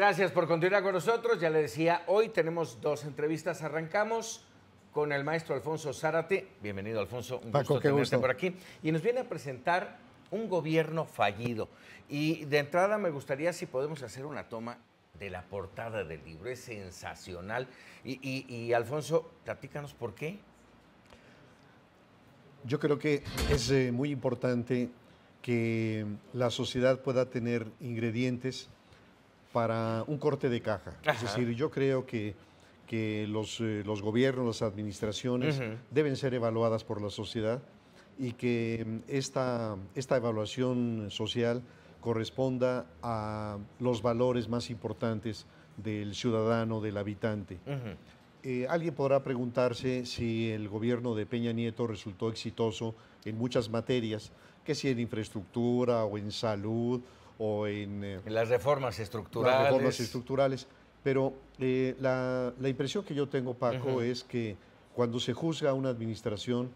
Gracias por continuar con nosotros. Ya le decía, hoy tenemos dos entrevistas. Arrancamos con el maestro Alfonso Zárate. Bienvenido, Alfonso. Un Paco, gusto tenerte por aquí. Y nos viene a presentar un gobierno fallido. Y de entrada me gustaría si podemos hacer una toma de la portada del libro. Es sensacional. Y, Alfonso, platícanos por qué. Yo creo que es eh, muy importante que la sociedad pueda tener ingredientes para un corte de caja. Es decir, yo creo que, que los, eh, los gobiernos, las administraciones deben ser evaluadas por la sociedad y que mm, esta, esta evaluación social corresponda a los valores más importantes del ciudadano, del habitante. Eh, alguien podrá preguntarse si el gobierno de Peña Nieto resultó exitoso en muchas materias, que si en infraestructura o en salud eh, en, las reformas estructurales. estructurales. Pero eh, la, impresión que yo tengo, Paco, es que cuando se juzga una administración,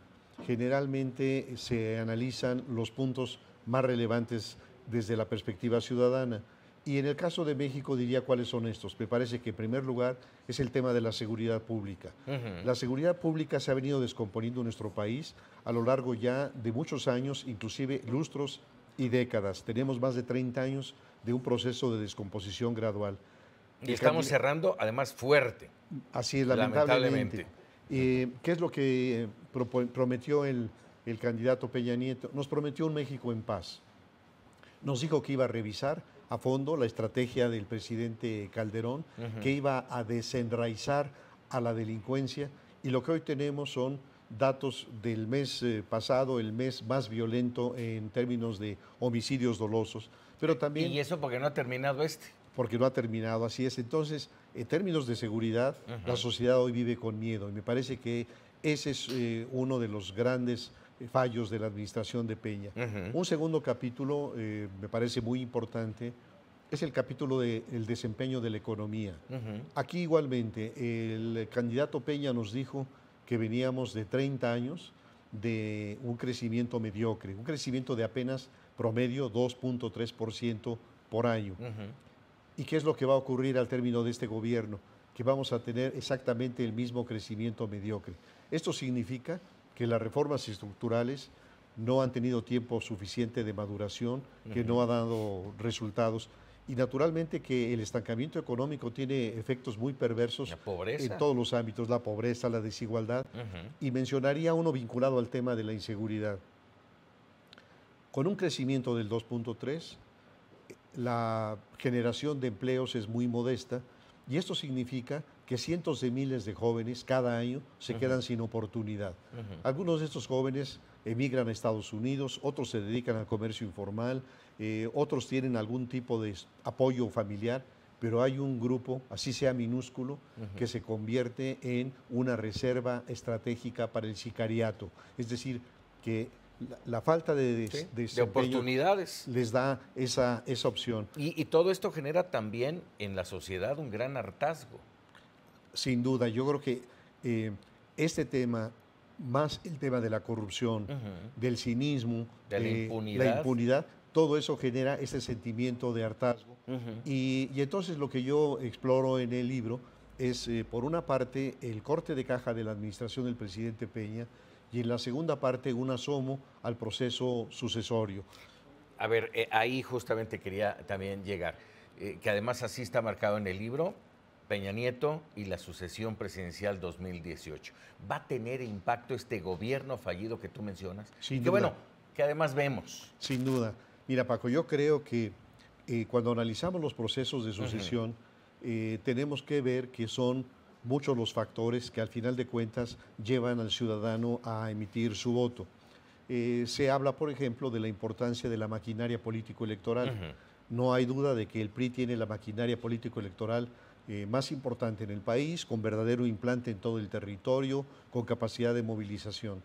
generalmente se analizan los puntos más relevantes desde la perspectiva ciudadana. Y en el caso de México diría cuáles son estos. Me parece que en primer lugar es el tema de la seguridad pública. La seguridad pública se ha venido descomponiendo en nuestro país a lo largo ya de muchos años, inclusive lustros y décadas. Tenemos más de 30 años de un proceso de descomposición gradual. Y estamos cerrando, además, fuerte. Así es, lamentablemente. lamentablemente. Eh, ¿Qué es lo que eh, prometió el, candidato Peña Nieto? Nos prometió un México en paz. Nos dijo que iba a revisar a fondo la estrategia del presidente Calderón, que iba a desenraizar a la delincuencia. Y lo que hoy tenemos son datos del mes eh, pasado, el mes más violento en términos de homicidios dolosos, pero también... Y eso porque no ha terminado este. Porque no ha terminado, así es. Entonces, en términos de seguridad, la sociedad hoy vive con miedo y me parece que ese es eh, uno de los grandes eh, fallos de la administración de Peña. Un segundo capítulo me parece muy importante, es el capítulo del el desempeño de la economía. Aquí igualmente, el candidato Peña nos dijo que veníamos de 30 años de un crecimiento mediocre, un crecimiento de apenas promedio 2.3% por año. ¿Y qué es lo que va a ocurrir al término de este gobierno? Que vamos a tener exactamente el mismo crecimiento mediocre. Esto significa que las reformas estructurales no han tenido tiempo suficiente de maduración, que no ha dado resultados. Y naturalmente que el estancamiento económico tiene efectos muy perversos en todos los ámbitos, la pobreza, la desigualdad. Y mencionaría uno vinculado al tema de la inseguridad. Con un crecimiento del 2.3, la generación de empleos es muy modesta y esto significa que cientos de miles de jóvenes cada año se quedan sin oportunidad. Algunos de estos jóvenes emigran a Estados Unidos, otros se dedican al comercio informal, eh, otros tienen algún tipo de apoyo familiar, pero hay un grupo, así sea minúsculo, que se convierte en una reserva estratégica para el sicariato. Es decir, que la, falta de, oportunidades les da esa, esa opción. y todo esto genera también en la sociedad un gran hartazgo. Sin duda, yo creo que eh, este tema, más el tema de la corrupción, del cinismo, de eh, la, impunidad. todo eso genera ese sentimiento de hartazgo. y, entonces lo que yo exploro en el libro es, eh, por una parte, el corte de caja de la administración del presidente Peña y en la segunda parte un asomo al proceso sucesorio. A ver, ahí justamente quería también llegar, que además así está marcado en el libro, Peña Nieto y la sucesión presidencial 2018. ¿Va a tener impacto este gobierno fallido que tú mencionas? Sí. que bueno, que además vemos. Sin duda. Mira, Paco, yo creo que eh, cuando analizamos los procesos de sucesión, eh, tenemos que ver que son muchos los factores que al final de cuentas llevan al ciudadano a emitir su voto. Eh, se habla, por ejemplo, de la importancia de la maquinaria político-electoral. No hay duda de que el PRI tiene la maquinaria político-electoral eh, más importante en el país, con verdadero implante en todo el territorio, con capacidad de movilización.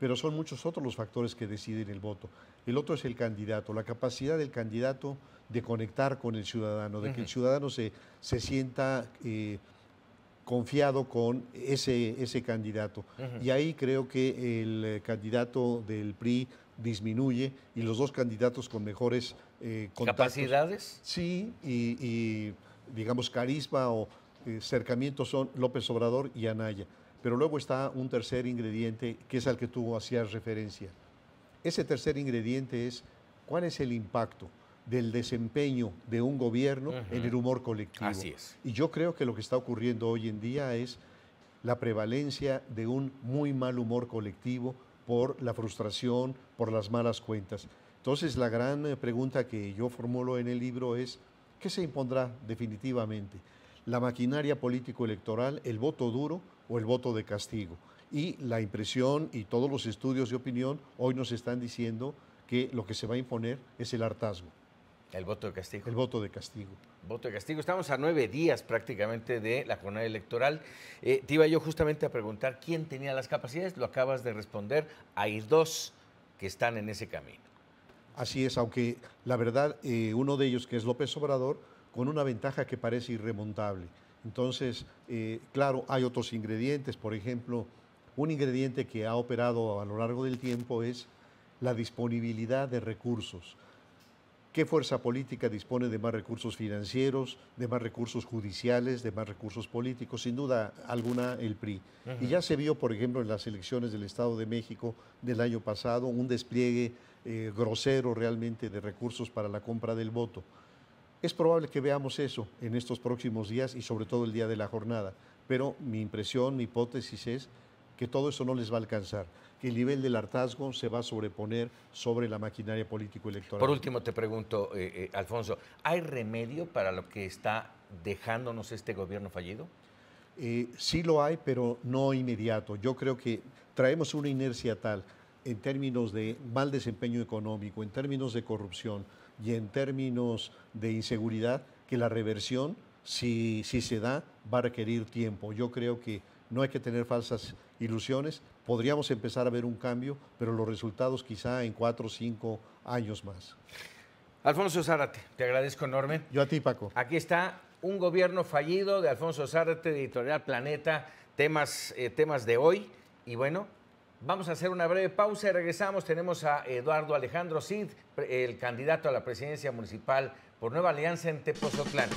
Pero son muchos otros los factores que deciden el voto. El otro es el candidato, la capacidad del candidato de conectar con el ciudadano, de que el ciudadano se, se sienta eh, confiado con ese, ese candidato. Y ahí creo que el eh, candidato del PRI disminuye y los dos candidatos con mejores ¿Capacidades? Sí, y digamos, carisma o eh, cercamiento son López Obrador y Anaya. Pero luego está un tercer ingrediente que es al que tú hacías referencia. Ese tercer ingrediente es cuál es el impacto del desempeño de un gobierno en el humor colectivo. Y yo creo que lo que está ocurriendo hoy en día es la prevalencia de un muy mal humor colectivo por la frustración, por las malas cuentas. Entonces la gran eh, pregunta que yo formulo en el libro es, ¿Qué se impondrá definitivamente? La maquinaria político-electoral, el voto duro o el voto de castigo. Y la impresión y todos los estudios de opinión hoy nos están diciendo que lo que se va a imponer es el hartazgo. El voto de castigo. El voto de castigo. Voto de castigo. Estamos a nueve días prácticamente de la jornada electoral. Eh, te iba yo justamente a preguntar quién tenía las capacidades. Lo acabas de responder. Hay dos que están en ese camino. Así es, aunque la verdad, eh, uno de ellos, que es López Obrador, con una ventaja que parece irremontable. Entonces, eh, claro, hay otros ingredientes, por ejemplo, un ingrediente que ha operado a lo largo del tiempo es la disponibilidad de recursos. ¿Qué fuerza política dispone de más recursos financieros, de más recursos judiciales, de más recursos políticos? Sin duda alguna el PRI. Y ya se vio, por ejemplo, en las elecciones del Estado de México del año pasado, un despliegue eh, grosero realmente de recursos para la compra del voto. Es probable que veamos eso en estos próximos días y sobre todo el día de la jornada, pero mi impresión, mi hipótesis es que todo eso no les va a alcanzar, que el nivel del hartazgo se va a sobreponer sobre la maquinaria político-electoral. Por último, te pregunto, eh, eh, Alfonso, ¿hay remedio para lo que está dejándonos este gobierno fallido? sí lo hay, pero no inmediato. Yo creo que traemos una inercia tal en términos de mal desempeño económico, en términos de corrupción y en términos de inseguridad, que la reversión, si, si se da, va a requerir tiempo. Yo creo que no hay que tener falsas ilusiones. Podríamos empezar a ver un cambio, pero los resultados quizá en cuatro o cinco años más. Alfonso Zárate, te agradezco enorme. Yo a ti, Paco. Aquí está un gobierno fallido de Alfonso Zárate, Editorial Planeta, temas, eh, temas de hoy. Y bueno, Vamos a hacer una breve pausa y regresamos. Tenemos a Eduardo Alejandro Cid, el candidato a la presidencia municipal por Nueva Alianza en Tepozotlán.